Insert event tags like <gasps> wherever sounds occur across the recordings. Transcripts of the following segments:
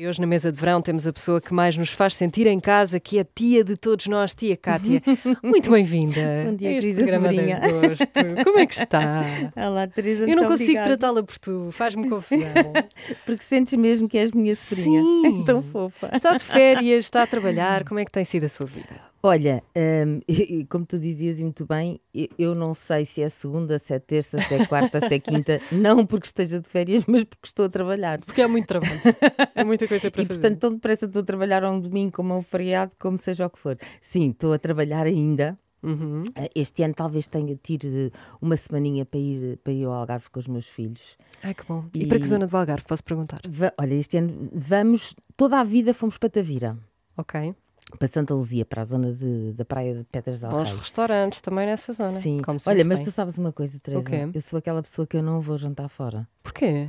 E hoje na mesa de verão temos a pessoa que mais nos faz sentir em casa, que é a tia de todos nós, tia Cátia. <laughs> Muito bem-vinda. Bom dia, a este querida Como é que está? <laughs> Olá, Teresa. Eu não consigo tratá-la por tu, faz-me confusão. <laughs> Porque sentes mesmo que és minha sobrinha. Sim. tão fofa. Está de férias, está a trabalhar, como é que tem sido a sua vida? Olha, um, <laughs> como tu dizias e muito bem, eu não sei se é segunda, se é terça, se é quarta, se é quinta, <laughs> não porque esteja de férias, mas porque estou a trabalhar. Porque é muito trabalho, <laughs> é muita coisa para e, fazer. E portanto, tão depressa estou a trabalhar a um domingo como a um feriado, como seja o que for. Sim, estou a trabalhar ainda. Uhum. Eh, este ano talvez tenha tido eh, uma semaninha para ir, para ir ao Algarve com os meus filhos. Ai que bom. E, e para que zona do Algarve, posso perguntar? Olha, este ano vamos, toda a vida fomos para Tavira. Ok para Santa Luzia, para a zona de, da praia de Pedras de Alcaide. Bons restaurantes também nessa zona. Sim. Olha, mas bem. tu sabes uma coisa, Teresa. Okay. Eu sou aquela pessoa que eu não vou jantar fora. Porquê?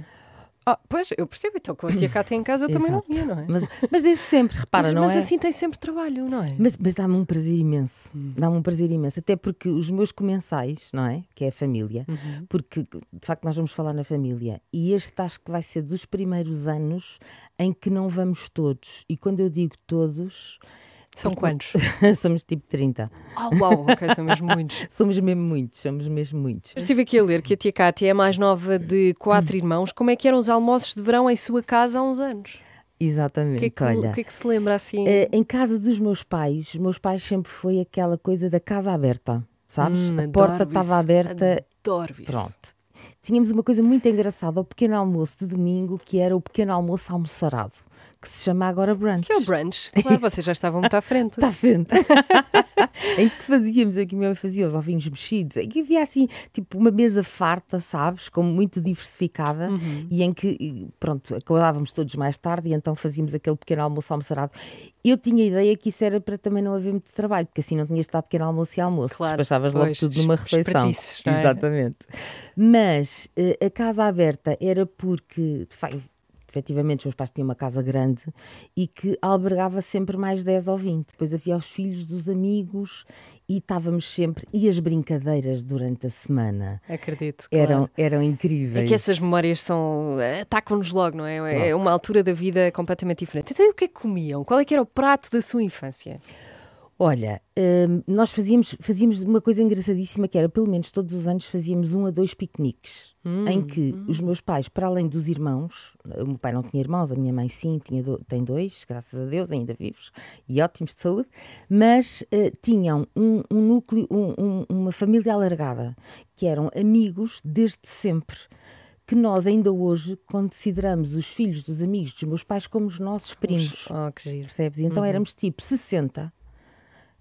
Ah, pois, eu percebo. Então, com a tia Cátia em casa, eu também não ia, não é? Mas, mas desde sempre, repara, mas, não mas é? Mas assim tem sempre trabalho, não é? Mas, mas dá-me um prazer imenso. Hum. Dá-me um prazer imenso. Até porque os meus comensais, não é? Que é a família. Uhum. Porque, de facto, nós vamos falar na família. E este acho que vai ser dos primeiros anos em que não vamos todos. E quando eu digo todos são tipo, quantos? <laughs> somos tipo 30. Oh, ah, uau, ok, são mesmo <laughs> muitos. somos mesmo muitos, somos mesmo muitos. Estive aqui a ler que a tia Cátia é a mais nova de quatro <laughs> irmãos. Como é que eram os almoços de verão em sua casa há uns anos? Exatamente. O que, é que, olha, o que, é que se lembra assim? Eh, em casa dos meus pais, meus pais sempre foi aquela coisa da casa aberta, sabes? Hum, a porta estava aberta. Adoro isso. Pronto tínhamos uma coisa muito engraçada ao pequeno almoço de domingo, que era o pequeno almoço almoçarado, que se chama agora brunch. Que é o brunch, claro, <laughs> vocês já estavam muito à frente. Está à frente. <laughs> em que fazíamos, aqui mesmo fazia os ovinhos mexidos, em que havia assim, tipo uma mesa farta, sabes, como muito diversificada, uhum. e em que, pronto, acordávamos todos mais tarde e então fazíamos aquele pequeno almoço almoçarado. Eu tinha a ideia que isso era para também não haver muito trabalho, porque assim não tinhas de estar pequeno almoço e almoço, claro, despachavas logo tudo numa refeição. É? Exatamente. Mas mas eh, a casa aberta era porque, efetivamente os meus pais tinham uma casa grande e que albergava sempre mais 10 ou 20. Depois havia os filhos dos amigos e estávamos sempre. E as brincadeiras durante a semana. Acredito. Claro. Eram, eram incríveis. É que essas memórias são. Eh, atacam-nos logo, não é? É uma altura da vida completamente diferente. Então, e o que é que comiam? Qual é que era o prato da sua infância? Olha, hum, nós fazíamos, fazíamos uma coisa engraçadíssima que era, pelo menos todos os anos, fazíamos um a dois piqueniques, hum, em que hum. os meus pais, para além dos irmãos, o meu pai não tinha irmãos, a minha mãe sim, tinha tem dois, graças a Deus, ainda vivos e ótimos de saúde, mas uh, tinham um, um núcleo, um, uma família alargada, que eram amigos desde sempre que nós ainda hoje consideramos os filhos dos amigos dos meus pais como os nossos primos. Oh, que giro. Percebes? então uhum. éramos tipo 60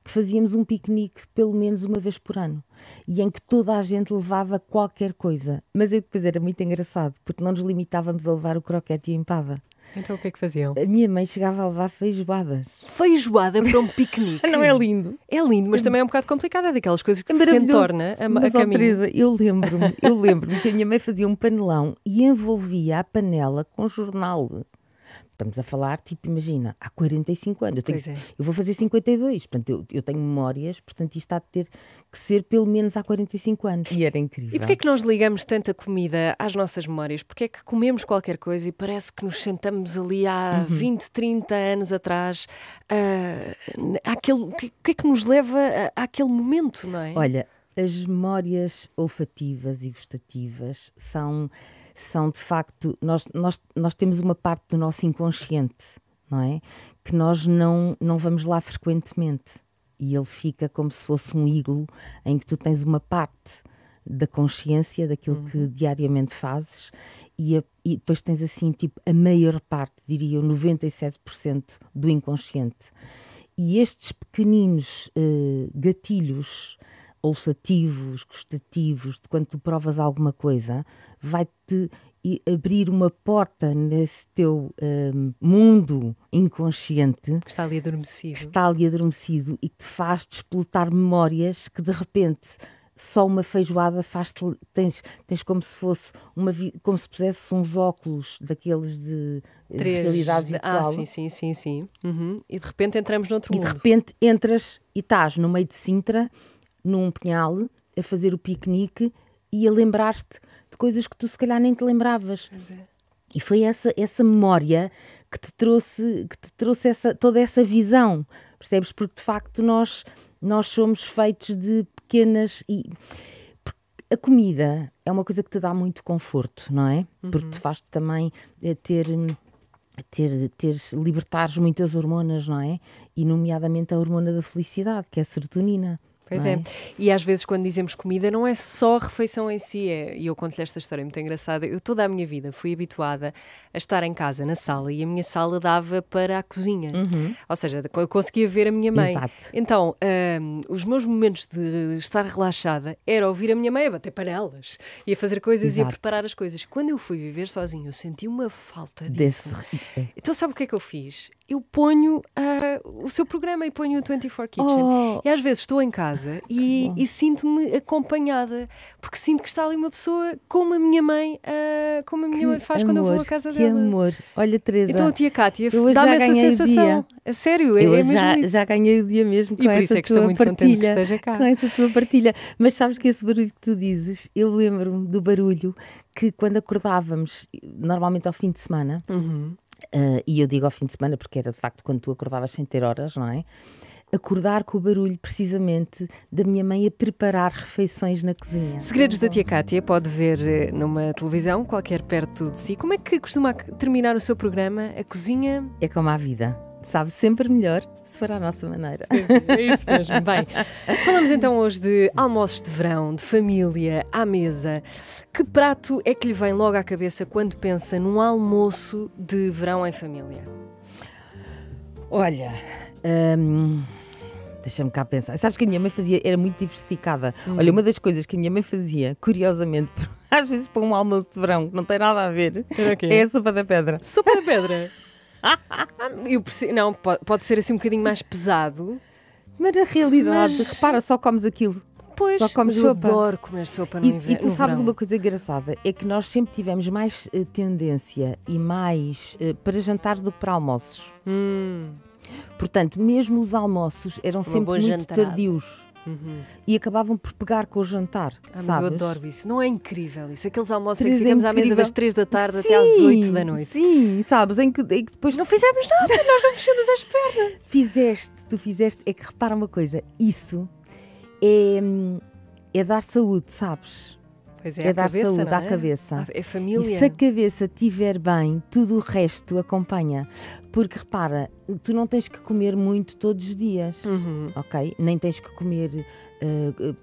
que fazíamos um piquenique pelo menos uma vez por ano e em que toda a gente levava qualquer coisa. Mas eu depois era muito engraçado porque não nos limitávamos a levar o croquete e a empada. Então o que é que faziam? A minha mãe chegava a levar feijoadas. Feijoada para um <laughs> piquenique? não é lindo? É lindo, mas é também é um bocado complicado. É daquelas coisas que é se entorna a, mas, caminho. Teresa, eu lembro-me, eu lembro-me que a minha mãe fazia um panelão e envolvia a panela com jornal. Estamos a falar, tipo, imagina, há 45 anos. Eu, tenho, é. eu vou fazer 52, portanto, eu, eu tenho memórias, portanto, isto há de ter que ser pelo menos há 45 anos. E era incrível. E porquê é que nós ligamos tanta comida às nossas memórias? Porquê é que comemos qualquer coisa e parece que nos sentamos ali há uhum. 20, 30 anos atrás? Ah, o que, que é que nos leva a, àquele momento, não é? Olha, as memórias olfativas e gustativas são são de facto, nós, nós, nós temos uma parte do nosso inconsciente, não é? Que nós não, não vamos lá frequentemente e ele fica como se fosse um iglo em que tu tens uma parte da consciência daquilo hum. que uhum. diariamente fazes e, a, e, depois tens assim tipo a maior parte, diria eu, 97% do inconsciente. E estes pequeninos uh, gatilhos olfativos, gustativos, de quando tu provas alguma coisa, vai-te abrir uma porta nesse teu um, mundo inconsciente que está ali adormecido, que está ali adormecido e que te faz desplotar memórias que de repente só uma feijoada faz -te, tens, tens como se fosse uma como se pusesse uns óculos daqueles de, eh, Três, realidade ah, virtual. Ah, sim, sim, sim, sim. Uhum. E de repente entramos noutro e mundo. E de repente entras e estás no meio de Sintra num penhal, a fazer o piquenique e a lembrar-te de coisas que tu se calhar nem te lembravas. É. E foi essa, essa memória que te trouxe, que te trouxe essa, toda essa visão, percebes? Porque de facto nós, nós somos feitos de pequenas. E, a comida é uma coisa que te dá muito conforto, não é? Uhum. Porque te faz também eh, ter ter, ter libertar muitas hormonas, não é? E nomeadamente a hormona da felicidade, que é a serotonina. Pois é? é? E às vezes, quando dizemos comida, não é só a refeição em si. É, e eu conto-lhe esta história muito engraçada. Eu, toda a minha vida, fui habituada a estar em casa, na sala, e a minha sala dava para a cozinha. Uhum. Ou seja, eu conseguia ver a minha mãe. Exato. Então, um, os meus momentos de estar relaxada era ouvir a minha mãe a bater panelas, e a fazer coisas Exato. e a preparar as coisas. Quando eu fui viver sozinha, eu senti uma falta disso. Desse... Então, sabe o que é que eu fiz? eu ponho uh, o seu programa e ponho o 24 Kitchen. Oh. E às vezes estou em casa ah, e, e sinto-me acompanhada, porque sinto que está ali uma pessoa como a minha mãe, uh, como a minha que mãe faz amor, quando eu vou à casa que dela. Que amor. Olha, Teresa. Então, a tia Cátia, dá-me essa sensação. A sério, é, eu é, mesmo já, isso. já ganhei o dia mesmo com e por essa isso é que estou muito partilha, que esteja cá. Com essa tua partilha. Mas sabes que esse barulho que tu dizes, eu lembro-me do barulho que quando acordávamos, normalmente ao fim de semana, uhum Uh, e eu digo ao fim de semana, porque era de facto quando tu acordavas sem ter horas, não é? Acordar com o barulho, precisamente, da minha mãe a preparar refeições na cozinha. Segredos da Tia Cátia pode ver eh, numa televisão, qualquer perto de si. Como é que costuma terminar o seu programa? A cozinha. É como a vida sabe sempre melhor se for à nossa maneira. É, é isso mesmo. <laughs> Bem, falamos então hoje de almoços de verão, de família, à mesa. Que prato é que lhe vem logo à cabeça quando pensa num almoço de verão em família? Olha. Hum, Deixa-me cá pensar. Sabes que a minha mãe fazia, era muito diversificada. Hum. Olha, uma das coisas que a minha mãe fazia, curiosamente, <laughs> às vezes para um almoço de verão, que não tem nada a ver, é a sopa da pedra. Sopa da pedra? <laughs> Ah, eu Não, pode ser assim um bocadinho mais pesado. Mas na realidade, Mas... repara, só comes aquilo. Pois, só comes eu sopa. adoro comer sopa no e, inverno. E tu sabes verão. uma coisa engraçada, é que nós sempre tivemos mais uh, tendência e mais uh, para jantar do que para almoços. Hum. Portanto, mesmo os almoços eram uma sempre muito jantarada. tardios. Uhum. E acabavam por pegar com o jantar. Ah, mas sabes? eu adoro isso. Não é incrível isso? Aqueles almoços em que é ficamos incrível. à mesa das 3 da tarde sim, até às 8 da noite. Sim, sabes? Em que, em que depois não fizemos nada, <laughs> nós não mexemos as pernas. Fizeste, tu fizeste. É que repara uma coisa, isso é, hum, é dar saúde, sabes? Pois é, é dar cabeça, saúde é? à cabeça. Ah, é família. E se a cabeça estiver bem, tudo o resto acompanha. Porque repara, tu não tens que comer muito todos os dias, uhum. ok? Nem tens que comer, uh, uh,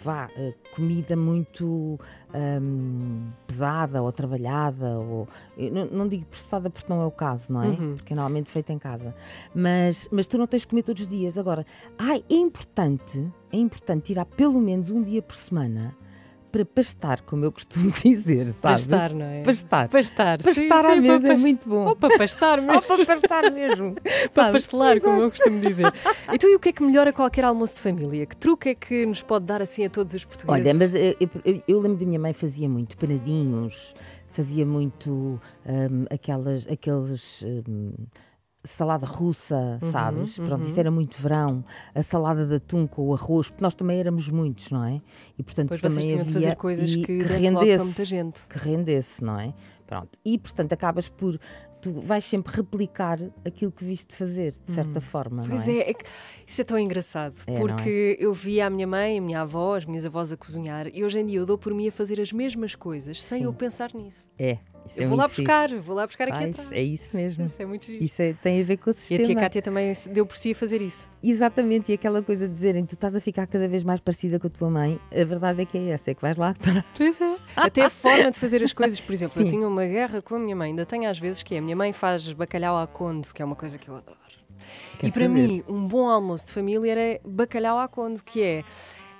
vá, uh, comida muito um, pesada ou trabalhada, ou não, não, digo processada porque não é o caso, não é? Uhum. Porque é normalmente feita em casa. Mas, mas tu não tens que comer todos os dias. Agora, ai, é importante, é importante tirar pelo menos um dia por semana para pastar, como eu costumo <laughs> dizer, sabes? Pastar, não é? Pastar. Pastar, pastar sim, à sim, mesa past... é muito bom. Ou para pastar mesmo. <laughs> Ou para pastar mesmo. <laughs> para pastelar, Exato. como eu costumo dizer. Então, e o que é que melhora qualquer almoço de família? Que truque é que nos pode dar assim a todos os portugueses? Olha, mas eu, eu, eu lembro da minha mãe fazia muito panadinhos, fazia muito um, aquelas, aqueles... Um, salada russa, uhum, sabes? Uhum. Pronto, uhum. isso era muito verão. A salada de atum com o arroz, porque nós também éramos muitos, não é? E portanto pois também havia de fazer coisas que, que rendesse, muita gente. que rendesse, não é? Pronto. E portanto acabas por tu vais sempre replicar aquilo que viste fazer, de certa hum. forma. Pois é? É, é? isso é tão engraçado, é, é? porque é? eu via a minha mãe, a minha avó, as minhas avós a cozinhar e hoje em dia eu dou por mim a fazer as mesmas coisas sem Sim. eu pensar nisso. É, isso é eu é vou lá buscar, vou lá buscar aqui ah, atrás. É isso mesmo. Isso é muito difícil. Isso é, tem a ver com o sistema. E a tia Kátia também deu por si a fazer isso. Exatamente, e aquela coisa de dizerem tu estás a ficar cada vez mais parecida com a tua mãe, a verdade é que é essa, é que vais lá <laughs> parar. É. Até a forma de fazer as coisas, por exemplo, Sim. eu tinha uma guerra com a minha mãe, ainda tenho às vezes que é, a minha mãe faz bacalhau à conde, que é uma coisa que eu adoro. Quer e para mim, um bom almoço de família era bacalhau à conde, que é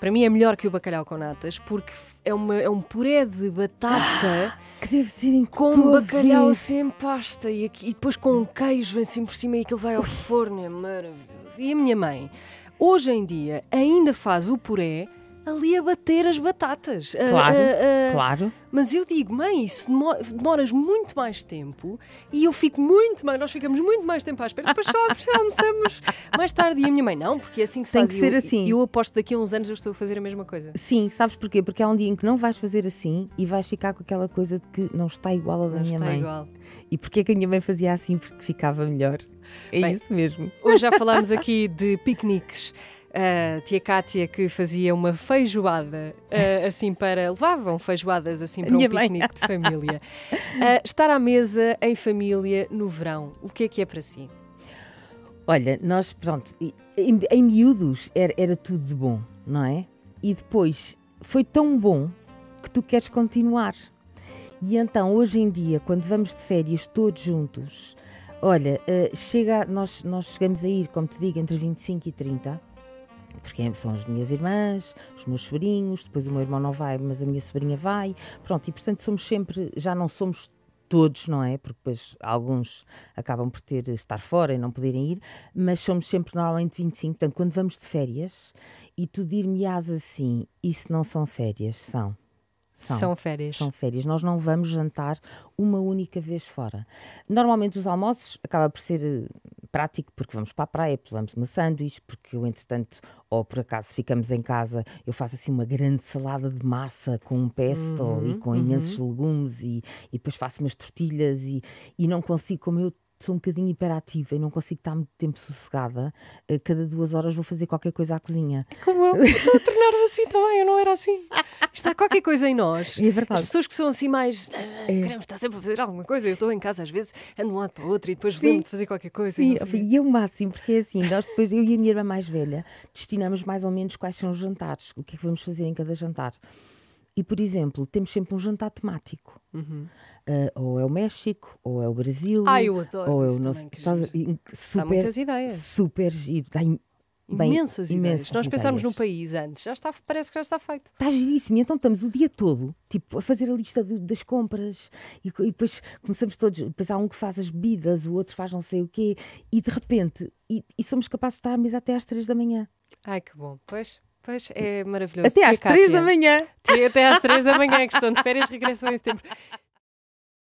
para mim é melhor que o bacalhau com natas, porque é, uma, é um puré de batata <gasps> que deve ser com bacalhau sem assim pasta e, aqui, e, depois com um queijo assim por cima e aquilo vai ao forno, é maravilhoso. E a minha mãe, hoje em dia, ainda faz o puré ali a bater as batatas. Ah, claro, uh, uh, claro. Mas eu digo, mãe, isso demoras muito mais tempo e eu fico muito mais, nós ficamos muito mais tempo à espera, depois só, já almoçamos mais tarde. E a minha mãe, não, porque é assim que se Tem faz. Tem que ser eu, assim. Eu aposto daqui a uns anos eu estou a fazer a mesma coisa. Sim, sabes porquê? Porque há um dia em que não vais fazer assim e vais ficar com aquela coisa de que não está igual à da não minha mãe. Igual. E porquê que a minha mãe fazia assim? Porque ficava melhor. É Bem, isso mesmo. Hoje já falámos aqui de piqueniques a tia Cátia que fazia uma feijoada uh, <laughs> assim para. levavam feijoadas assim para Minha um mãe. piquenique de família. Uh, <laughs> estar à mesa em família no verão, o que é que é para si? Olha, nós, pronto, em, em miúdos era, era tudo de bom, não é? E depois foi tão bom que tu queres continuar. E então, hoje em dia, quando vamos de férias todos juntos, olha, uh, chega, nós, nós chegamos a ir, como te digo, entre 25 e 30 porque são as minhas irmãs, os meus sobrinhos, depois o meu irmão não vai, mas a minha sobrinha vai. Pronto, e portanto somos sempre, já não somos todos, não é? Porque depois alguns acabam por ter estar fora e não poderem ir, mas somos sempre normalmente 25. Portanto, quando vamos de férias e tu dir-me-ás assim, isso não são férias, são. São, são, férias. São férias. Nós não vamos jantar uma única vez fora. Normalmente os almoços acaba por ser eh, prático porque vamos para a praia, porque vamos uma sanduíche, porque eu entretanto, ou por acaso ficamos em casa, eu faço assim uma grande salada de massa com um pesto uhum, e com uhum. imensos legumes e, e depois faço umas tortilhas e, e não consigo, como eu sou um bocadinho hiperativa e não consigo estar muito tempo sossegada, eh, cada duas horas vou fazer qualquer coisa à cozinha. Como eu <laughs> estou a tornar-me assim também, eu não era assim. Está qualquer coisa em nós. É verdade. As pessoas que são assim mais. Ah, é. Queremos estar sempre a fazer alguma coisa. Eu estou em casa às vezes, ando de um lado para o outro e depois lembro de fazer qualquer coisa. Sim, e, e é o máximo, porque é assim, nós depois, eu e a minha irmã mais velha, destinamos mais ou menos quais são os jantares, o que é que vamos fazer em cada jantar. E, por exemplo, temos sempre um jantar temático. Uhum uh, ou é o México, ou é o Brasil, Ai, eu adoro ou é o nosso. super, Há muitas ideias. Super giro. Tá, Bem, imensas, imensas Se nós pensarmos num país antes, já está, parece que já está feito. Está giríssimo. então estamos o dia todo tipo, a fazer a lista das compras e, e, depois começamos todos. Depois há um que faz as bebidas, o outro faz não sei o quê, e de repente e, e somos capazes de estar à mesa até às três da manhã. Ai que bom, pois. Pois é maravilhoso. Até às três da manhã. Até às três da manhã, que estão de férias, regressam em setembro.